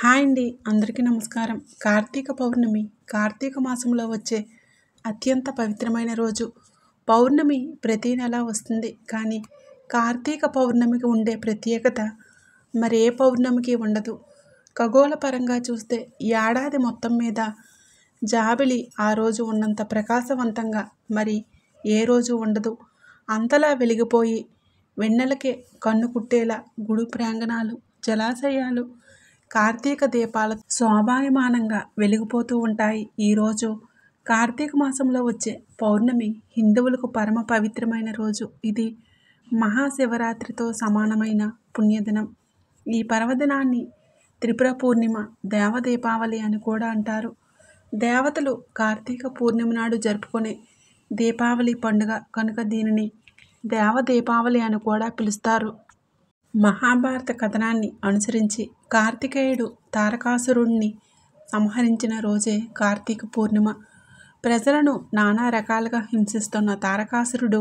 hi అండి అందరికీ నమస్కారం కార్తీక పౌర్ణమి కార్తీక మాసంలో వచ్చే అత్యంత పవిత్రమైన రోజు పౌర్ణమి ప్రతి నెల వస్తుంది కానీ కార్తీక పౌర్ణమికి ఉండే ప్రత్యేకత మరి ఏ పౌర్ణమికి ఉండదు ఖగోళ పరంగా చూస్తే ఏడాది మొత్తం మీద జాబిలి ఆ రోజు ఉన్నంత ప్రకాశవంతంగా మరి ఏ రోజు ఉండదు అంతలా వెలిగిపోయి వెన్నెలకే కన్ను కుట్టేలా గుడి ప్రాంగణాలు జలాశయాలు కార్తీక దీపాలు శోభాయమానంగా వెలిగిపోతూ ఉంటాయి ఈరోజు కార్తీక మాసంలో వచ్చే పౌర్ణమి హిందువులకు పరమ పవిత్రమైన రోజు ఇది మహాశివరాత్రితో సమానమైన పుణ్యదినం ఈ పర్వదినాన్ని త్రిపుర పూర్ణిమ దేవ దీపావళి అని కూడా అంటారు దేవతలు కార్తీక పూర్ణిమ నాడు జరుపుకునే దీపావళి పండుగ కనుక దీనిని దేవ దీపావళి అని కూడా పిలుస్తారు మహాభారత కథనాన్ని అనుసరించి కార్తికేయుడు తారకాసురుణ్ణి సంహరించిన రోజే కార్తీక పూర్ణిమ ప్రజలను నానా రకాలుగా హింసిస్తున్న తారకాసురుడు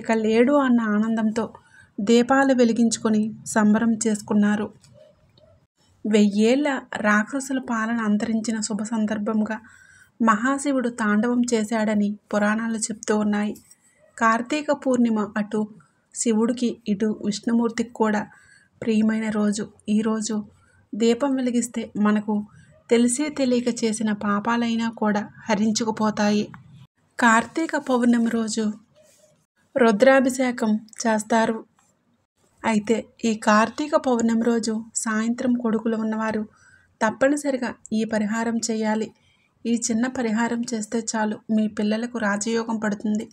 ఇక లేడు అన్న ఆనందంతో దీపాలు వెలిగించుకొని సంబరం చేసుకున్నారు వెయ్యేళ్ల రాక్షసుల పాలన అంతరించిన శుభ సందర్భంగా మహాశివుడు తాండవం చేశాడని పురాణాలు చెప్తూ ఉన్నాయి కార్తీక పూర్ణిమ అటు శివుడికి ఇటు విష్ణుమూర్తికి కూడా ప్రియమైన రోజు ఈరోజు దీపం వెలిగిస్తే మనకు తెలిసే తెలియక చేసిన పాపాలైనా కూడా హరించుకుపోతాయి కార్తీక పౌర్ణమి రోజు రుద్రాభిషేకం చేస్తారు అయితే ఈ కార్తీక పౌర్ణమి రోజు సాయంత్రం కొడుకులు ఉన్నవారు తప్పనిసరిగా ఈ పరిహారం చేయాలి ఈ చిన్న పరిహారం చేస్తే చాలు మీ పిల్లలకు రాజయోగం పడుతుంది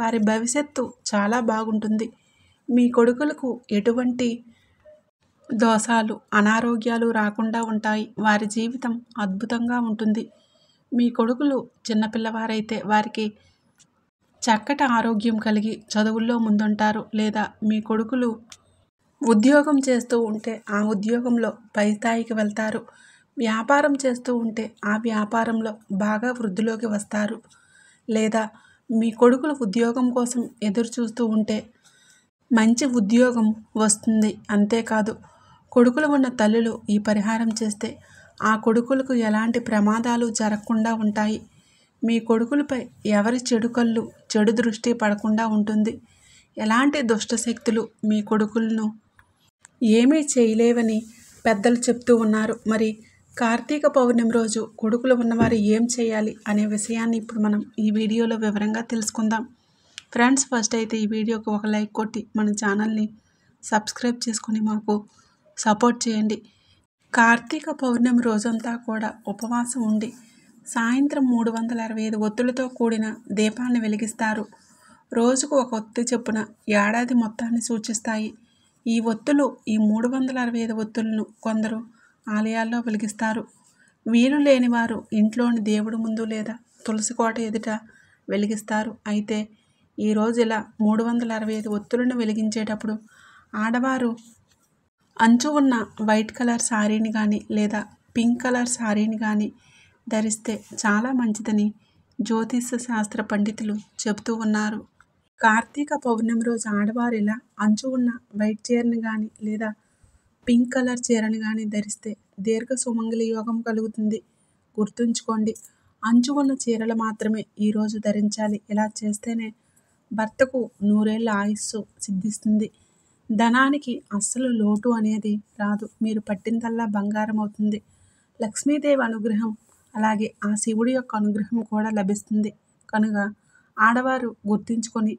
వారి భవిష్యత్తు చాలా బాగుంటుంది మీ కొడుకులకు ఎటువంటి దోషాలు అనారోగ్యాలు రాకుండా ఉంటాయి వారి జీవితం అద్భుతంగా ఉంటుంది మీ కొడుకులు చిన్నపిల్లవారైతే వారికి చక్కటి ఆరోగ్యం కలిగి చదువుల్లో ముందుంటారు లేదా మీ కొడుకులు ఉద్యోగం చేస్తూ ఉంటే ఆ ఉద్యోగంలో పై స్థాయికి వెళ్తారు వ్యాపారం చేస్తూ ఉంటే ఆ వ్యాపారంలో బాగా వృద్ధిలోకి వస్తారు లేదా మీ కొడుకులు ఉద్యోగం కోసం ఎదురు చూస్తూ ఉంటే మంచి ఉద్యోగం వస్తుంది అంతేకాదు కొడుకులు ఉన్న తల్లులు ఈ పరిహారం చేస్తే ఆ కొడుకులకు ఎలాంటి ప్రమాదాలు జరగకుండా ఉంటాయి మీ కొడుకులపై ఎవరి చెడు కళ్ళు చెడు దృష్టి పడకుండా ఉంటుంది ఎలాంటి దుష్టశక్తులు మీ కొడుకులను ఏమీ చేయలేవని పెద్దలు చెప్తూ ఉన్నారు మరి కార్తీక పౌర్ణమి రోజు కొడుకులు ఉన్నవారు ఏం చేయాలి అనే విషయాన్ని ఇప్పుడు మనం ఈ వీడియోలో వివరంగా తెలుసుకుందాం ఫ్రెండ్స్ ఫస్ట్ అయితే ఈ వీడియోకి ఒక లైక్ కొట్టి మన ఛానల్ని సబ్స్క్రైబ్ చేసుకుని మాకు సపోర్ట్ చేయండి కార్తీక పౌర్ణమి రోజంతా కూడా ఉపవాసం ఉండి సాయంత్రం మూడు వందల అరవై ఐదు ఒత్తులతో కూడిన దీపాన్ని వెలిగిస్తారు రోజుకు ఒక ఒత్తి చెప్పున ఏడాది మొత్తాన్ని సూచిస్తాయి ఈ ఒత్తులు ఈ మూడు వందల అరవై ఐదు ఒత్తులను కొందరు ఆలయాల్లో వెలిగిస్తారు వీలు లేనివారు ఇంట్లోని దేవుడు ముందు లేదా తులసి కోట ఎదుట వెలిగిస్తారు అయితే ఈరోజు ఇలా మూడు వందల అరవై ఐదు ఒత్తులను వెలిగించేటప్పుడు ఆడవారు అంచు ఉన్న వైట్ కలర్ శారీని కానీ లేదా పింక్ కలర్ శారీని కానీ ధరిస్తే చాలా మంచిదని జ్యోతిష శాస్త్ర పండితులు చెబుతూ ఉన్నారు కార్తీక పౌర్ణమి రోజు ఆడవారు ఇలా అంచు ఉన్న వైట్ చీరని కానీ లేదా పింక్ కలర్ చీరను కానీ ధరిస్తే దీర్ఘ సుమంగళి యోగం కలుగుతుంది గుర్తుంచుకోండి అంచు ఉన్న చీరలు మాత్రమే ఈరోజు ధరించాలి ఇలా చేస్తేనే భర్తకు నూరేళ్ల ఆయుస్సు సిద్ధిస్తుంది ధనానికి అస్సలు లోటు అనేది రాదు మీరు పట్టిందల్లా బంగారం అవుతుంది లక్ష్మీదేవి అనుగ్రహం అలాగే ఆ శివుడి యొక్క అనుగ్రహం కూడా లభిస్తుంది కనుక ఆడవారు గుర్తించుకొని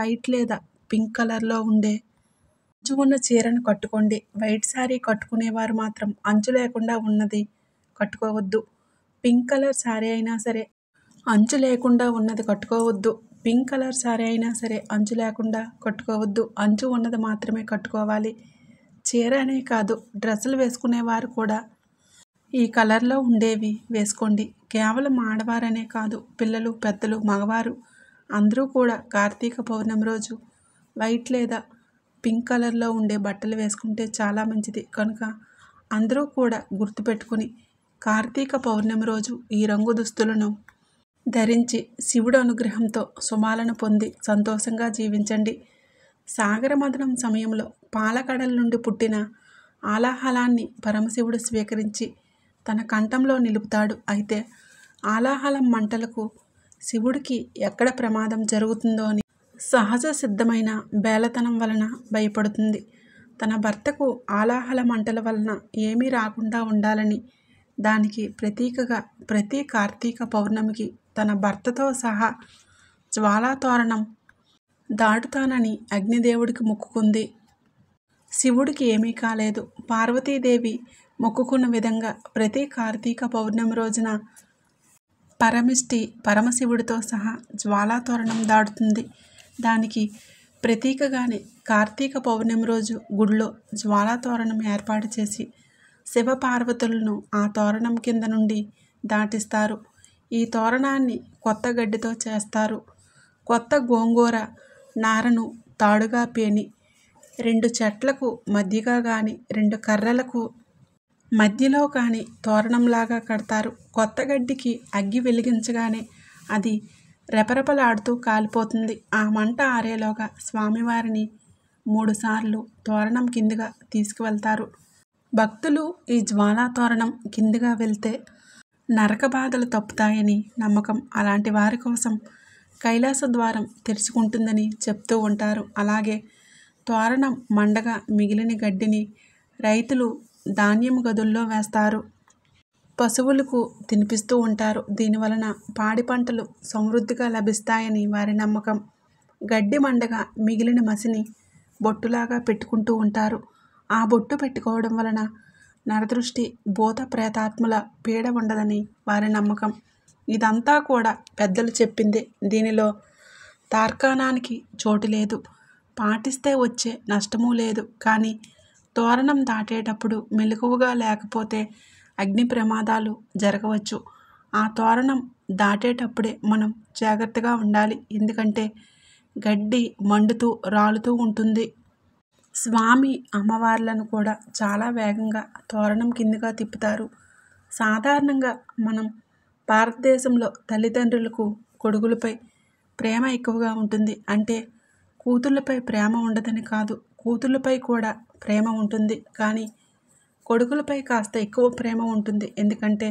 వైట్ లేదా పింక్ కలర్లో ఉండే అంచు ఉన్న చీరను కట్టుకోండి వైట్ శారీ కట్టుకునేవారు మాత్రం అంచు లేకుండా ఉన్నది కట్టుకోవద్దు పింక్ కలర్ శారీ అయినా సరే అంచు లేకుండా ఉన్నది కట్టుకోవద్దు పింక్ కలర్ శారీ అయినా సరే అంచు లేకుండా కట్టుకోవద్దు అంచు ఉన్నది మాత్రమే కట్టుకోవాలి చీర అనే కాదు డ్రెస్సులు వేసుకునేవారు కూడా ఈ కలర్లో ఉండేవి వేసుకోండి కేవలం ఆడవారనే కాదు పిల్లలు పెద్దలు మగవారు అందరూ కూడా కార్తీక పౌర్ణమి రోజు వైట్ లేదా పింక్ కలర్లో ఉండే బట్టలు వేసుకుంటే చాలా మంచిది కనుక అందరూ కూడా గుర్తుపెట్టుకుని కార్తీక పౌర్ణమి రోజు ఈ రంగు దుస్తులను ధరించి శివుడు అనుగ్రహంతో సుమాలను పొంది సంతోషంగా జీవించండి సాగరమదనం సమయంలో పాలకడల నుండి పుట్టిన ఆలాహలాన్ని పరమశివుడు స్వీకరించి తన కంఠంలో నిలుపుతాడు అయితే ఆలాహలం మంటలకు శివుడికి ఎక్కడ ప్రమాదం జరుగుతుందో అని సహజ సిద్ధమైన బేలతనం వలన భయపడుతుంది తన భర్తకు ఆలాహల మంటల వలన ఏమీ రాకుండా ఉండాలని దానికి ప్రతీకగా ప్రతి కార్తీక పౌర్ణమికి తన భర్తతో సహా జ్వాలాతోరణం దాటుతానని అగ్నిదేవుడికి మొక్కుకుంది శివుడికి ఏమీ కాలేదు పార్వతీదేవి మొక్కుకున్న విధంగా ప్రతి కార్తీక పౌర్ణమి రోజున పరమిష్టి పరమశివుడితో సహా జ్వాలాతోరణం దాడుతుంది దానికి ప్రతీకగానే కార్తీక పౌర్ణమి రోజు గుడిలో జ్వాలా తోరణం ఏర్పాటు చేసి శివపార్వతులను ఆ తోరణం కింద నుండి దాటిస్తారు ఈ తోరణాన్ని కొత్త గడ్డితో చేస్తారు కొత్త గోంగూర నారను తాడుగా పేని రెండు చెట్లకు మధ్యగా కానీ రెండు కర్రలకు మధ్యలో కానీ తోరణంలాగా కడతారు కొత్త గడ్డికి అగ్గి వెలిగించగానే అది రెపరెపలాడుతూ కాలిపోతుంది ఆ మంట ఆరేలోగా స్వామివారిని మూడుసార్లు తోరణం కిందిగా తీసుకువెళ్తారు భక్తులు ఈ జ్వాలా తోరణం కిందిగా వెళ్తే నరక బాధలు తప్పుతాయని నమ్మకం అలాంటి వారి కోసం కైలాస ద్వారం తెరుచుకుంటుందని చెప్తూ ఉంటారు అలాగే తోరణం మండగా మిగిలిన గడ్డిని రైతులు ధాన్యం గదుల్లో వేస్తారు పశువులకు తినిపిస్తూ ఉంటారు దీనివలన పాడి పంటలు సమృద్ధిగా లభిస్తాయని వారి నమ్మకం గడ్డి మండగా మిగిలిన మసిని బొట్టులాగా పెట్టుకుంటూ ఉంటారు ఆ బొట్టు పెట్టుకోవడం వలన నరదృష్టి భూత ప్రేతాత్మల పీడ ఉండదని వారి నమ్మకం ఇదంతా కూడా పెద్దలు చెప్పిందే దీనిలో తార్కాణానికి చోటు లేదు పాటిస్తే వచ్చే నష్టమూ లేదు కానీ తోరణం దాటేటప్పుడు మెలకువగా లేకపోతే అగ్ని ప్రమాదాలు జరగవచ్చు ఆ తోరణం దాటేటప్పుడే మనం జాగ్రత్తగా ఉండాలి ఎందుకంటే గడ్డి మండుతూ రాలుతూ ఉంటుంది స్వామి అమ్మవార్లను కూడా చాలా వేగంగా తోరణం కిందగా తిప్పుతారు సాధారణంగా మనం భారతదేశంలో తల్లిదండ్రులకు కొడుకులపై ప్రేమ ఎక్కువగా ఉంటుంది అంటే కూతుళ్ళపై ప్రేమ ఉండదని కాదు కూతుళ్ళపై కూడా ప్రేమ ఉంటుంది కానీ కొడుకులపై కాస్త ఎక్కువ ప్రేమ ఉంటుంది ఎందుకంటే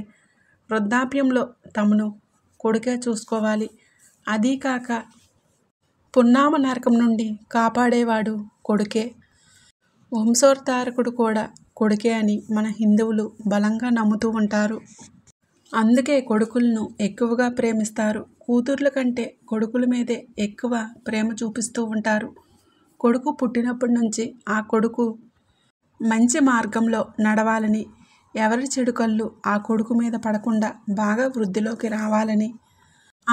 వృద్ధాప్యంలో తమను కొడుకే చూసుకోవాలి అదీ కాక పున్నామ నరకం నుండి కాపాడేవాడు కొడుకే వంశోర్తారకుడు కూడా కొడుకే అని మన హిందువులు బలంగా నమ్ముతూ ఉంటారు అందుకే కొడుకులను ఎక్కువగా ప్రేమిస్తారు కూతుర్ల కంటే కొడుకుల మీదే ఎక్కువ ప్రేమ చూపిస్తూ ఉంటారు కొడుకు పుట్టినప్పటి నుంచి ఆ కొడుకు మంచి మార్గంలో నడవాలని ఎవరి చెడు కళ్ళు ఆ కొడుకు మీద పడకుండా బాగా వృద్ధిలోకి రావాలని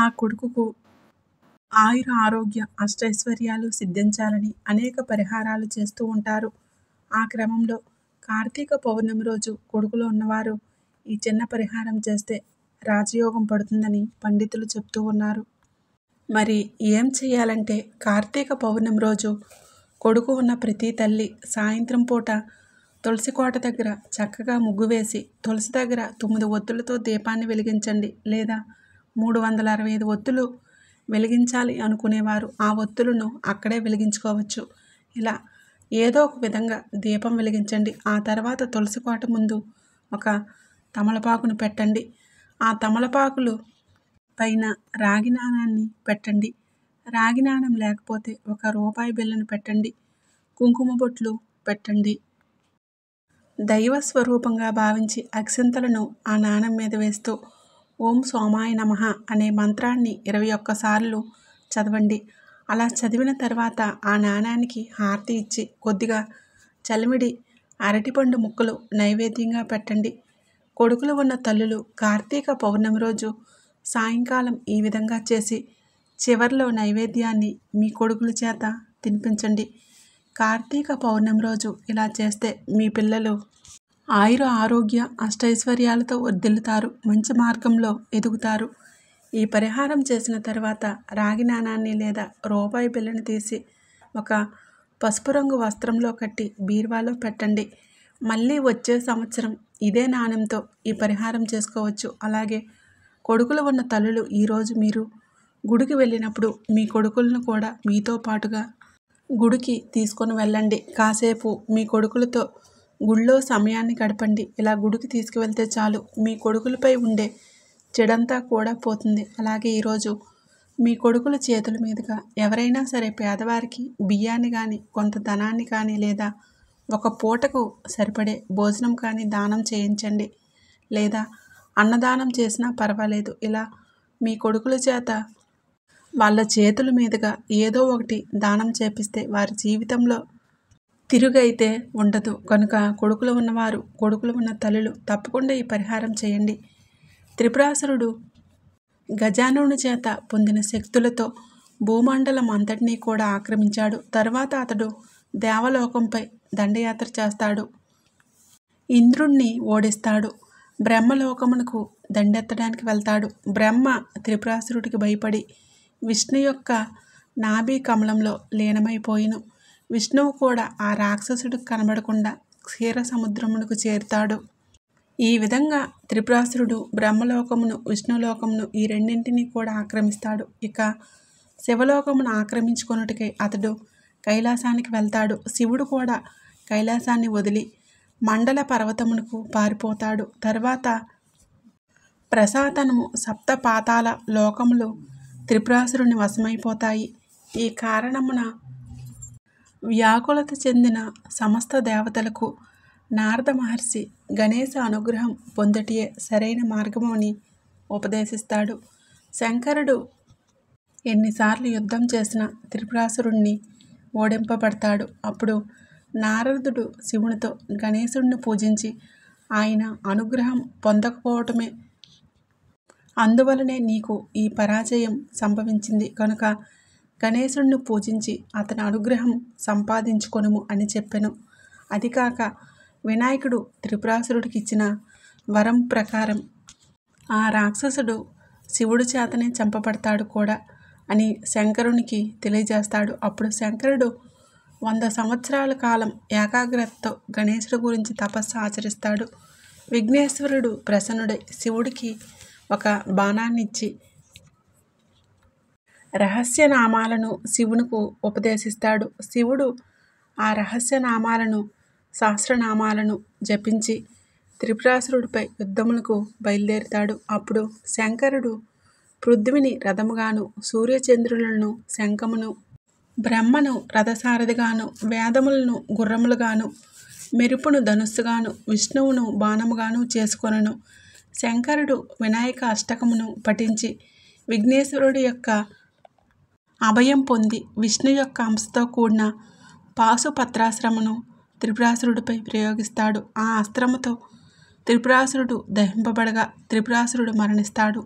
ఆ కొడుకుకు ఆయుర ఆరోగ్య అష్టైశ్వర్యాలు సిద్ధించాలని అనేక పరిహారాలు చేస్తూ ఉంటారు ఆ క్రమంలో కార్తీక పౌర్ణమి రోజు కొడుకులో ఉన్నవారు ఈ చిన్న పరిహారం చేస్తే రాజయోగం పడుతుందని పండితులు చెప్తూ ఉన్నారు మరి ఏం చేయాలంటే కార్తీక పౌర్ణమి రోజు కొడుకు ఉన్న ప్రతి తల్లి సాయంత్రం పూట తులసి కోట దగ్గర చక్కగా ముగ్గు వేసి తులసి దగ్గర తొమ్మిది ఒత్తులతో దీపాన్ని వెలిగించండి లేదా మూడు వందల అరవై ఐదు ఒత్తులు వెలిగించాలి అనుకునేవారు ఆ ఒత్తులను అక్కడే వెలిగించుకోవచ్చు ఇలా ఏదో ఒక విధంగా దీపం వెలిగించండి ఆ తర్వాత తులసి కోట ముందు ఒక తమలపాకును పెట్టండి ఆ తమలపాకులు పైన రాగి నాణాన్ని పెట్టండి రాగి నాణం లేకపోతే ఒక రూపాయి బిల్లను పెట్టండి కుంకుమ బొట్లు పెట్టండి దైవ స్వరూపంగా భావించి అక్షంతలను ఆ నాణం మీద వేస్తూ ఓం సోమాయ నమ అనే మంత్రాన్ని ఇరవై ఒక్కసార్లు చదవండి అలా చదివిన తర్వాత ఆ నాణానికి హారతి ఇచ్చి కొద్దిగా చలిమిడి అరటిపండు ముక్కలు నైవేద్యంగా పెట్టండి కొడుకులు ఉన్న తల్లులు కార్తీక పౌర్ణమి రోజు సాయంకాలం ఈ విధంగా చేసి చివరిలో నైవేద్యాన్ని మీ కొడుకుల చేత తినిపించండి కార్తీక పౌర్ణమి రోజు ఇలా చేస్తే మీ పిల్లలు ఆయుర ఆరోగ్య అష్టైశ్వర్యాలతో వర్దిల్లుతారు మంచి మార్గంలో ఎదుగుతారు ఈ పరిహారం చేసిన తర్వాత రాగి నాణాన్ని లేదా రూపాయి బిల్లను తీసి ఒక పసుపు రంగు వస్త్రంలో కట్టి బీర్వాలో పెట్టండి మళ్ళీ వచ్చే సంవత్సరం ఇదే నాణ్యంతో ఈ పరిహారం చేసుకోవచ్చు అలాగే కొడుకులు ఉన్న తల్లులు ఈరోజు మీరు గుడికి వెళ్ళినప్పుడు మీ కొడుకులను కూడా మీతో పాటుగా గుడికి తీసుకొని వెళ్ళండి కాసేపు మీ కొడుకులతో గుళ్ళో సమయాన్ని గడపండి ఇలా గుడికి తీసుకువెళ్తే చాలు మీ కొడుకులపై ఉండే చెడంతా కూడా పోతుంది అలాగే ఈరోజు మీ కొడుకుల చేతుల మీదుగా ఎవరైనా సరే పేదవారికి బియ్యాన్ని కానీ కొంత ధనాన్ని కానీ లేదా ఒక పూటకు సరిపడే భోజనం కానీ దానం చేయించండి లేదా అన్నదానం చేసినా పర్వాలేదు ఇలా మీ కొడుకుల చేత వాళ్ళ చేతుల మీదుగా ఏదో ఒకటి దానం చేపిస్తే వారి జీవితంలో తిరుగైతే ఉండదు కనుక కొడుకులు ఉన్నవారు కొడుకులు ఉన్న తల్లులు తప్పకుండా ఈ పరిహారం చేయండి త్రిపురాసురుడు గజానుని చేత పొందిన శక్తులతో భూమండలం అంతటినీ కూడా ఆక్రమించాడు తర్వాత అతడు దేవలోకంపై దండయాత్ర చేస్తాడు ఇంద్రుణ్ణి ఓడిస్తాడు బ్రహ్మలోకమునకు దండెత్తడానికి వెళ్తాడు బ్రహ్మ త్రిపురాసురుడికి భయపడి విష్ణు యొక్క నాభి కమలంలో లీనమైపోయిను విష్ణువు కూడా ఆ రాక్షసుడు కనబడకుండా క్షీర సముద్రమునకు చేరుతాడు ఈ విధంగా త్రిపురాసురుడు బ్రహ్మలోకమును విష్ణులోకమును ఈ రెండింటినీ కూడా ఆక్రమిస్తాడు ఇక శివలోకమును ఆక్రమించుకొనుటకై అతడు కైలాసానికి వెళ్తాడు శివుడు కూడా కైలాసాన్ని వదిలి మండల పర్వతమునకు పారిపోతాడు తర్వాత ప్రసాదనము సప్త పాతాల లోకములు త్రిపురాసురుని వశమైపోతాయి ఈ కారణమున వ్యాకులత చెందిన సమస్త దేవతలకు నారద మహర్షి గణేశ అనుగ్రహం పొందటియే సరైన మార్గమని ఉపదేశిస్తాడు శంకరుడు ఎన్నిసార్లు యుద్ధం చేసిన త్రిపురాసురుణ్ణి ఓడింపబడతాడు అప్పుడు నారదుడు శివునితో గణేశుణ్ణి పూజించి ఆయన అనుగ్రహం పొందకపోవటమే అందువలనే నీకు ఈ పరాజయం సంభవించింది కనుక గణేశుణ్ణి పూజించి అతని అనుగ్రహం సంపాదించుకొనుము అని చెప్పెను అది కాక వినాయకుడు త్రిపురాసురుడికి ఇచ్చిన వరం ప్రకారం ఆ రాక్షసుడు శివుడి చేతనే చంపబడతాడు కూడా అని శంకరునికి తెలియజేస్తాడు అప్పుడు శంకరుడు వంద సంవత్సరాల కాలం ఏకాగ్రతతో గణేశుడి గురించి తపస్సు ఆచరిస్తాడు విఘ్నేశ్వరుడు ప్రసన్నుడై శివుడికి ఒక బాణాన్నిచ్చి రహస్యనామాలను శివునికు ఉపదేశిస్తాడు శివుడు ఆ రహస్యనామాలను సహస్రనామాలను జపించి త్రిపురాసురుడిపై యుద్ధములకు బయలుదేరుతాడు అప్పుడు శంకరుడు పృథ్విని రథముగాను సూర్యచంద్రులను శంఖమును బ్రహ్మను రథసారథిగాను వేదములను గుర్రములుగాను మెరుపును ధనుస్సుగాను విష్ణువును బాణముగాను చేసుకొనను శంకరుడు వినాయక అష్టకమును పఠించి విఘ్నేశ్వరుడి యొక్క అభయం పొంది విష్ణు యొక్క అంశతో కూడిన పత్రాశ్రమును త్రిపురాసురుడిపై ప్రయోగిస్తాడు ఆ అస్త్రముతో త్రిపురాసురుడు దహింపబడగా త్రిపురాసురుడు మరణిస్తాడు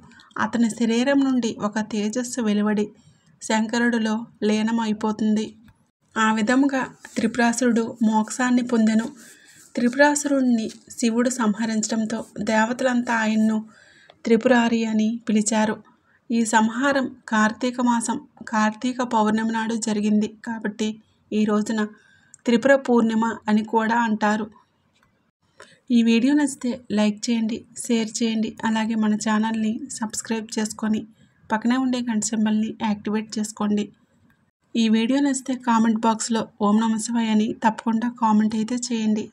అతని శరీరం నుండి ఒక తేజస్సు వెలువడి శంకరుడిలో లీనమైపోతుంది ఆ విధముగా త్రిపురాసురుడు మోక్షాన్ని పొందెను త్రిపురాసురుణ్ణి శివుడు సంహరించడంతో దేవతలంతా ఆయన్ను త్రిపురారి అని పిలిచారు ఈ సంహారం కార్తీక మాసం కార్తీక పౌర్ణమి నాడు జరిగింది కాబట్టి ఈ రోజున త్రిపుర పూర్ణిమ అని కూడా అంటారు ఈ వీడియో నచ్చితే లైక్ చేయండి షేర్ చేయండి అలాగే మన ఛానల్ని సబ్స్క్రైబ్ చేసుకొని పక్కనే ఉండే గంట సింబల్ని యాక్టివేట్ చేసుకోండి ఈ వీడియో నచ్చితే కామెంట్ బాక్స్లో ఓం నమశివాయ అని తప్పకుండా కామెంట్ అయితే చేయండి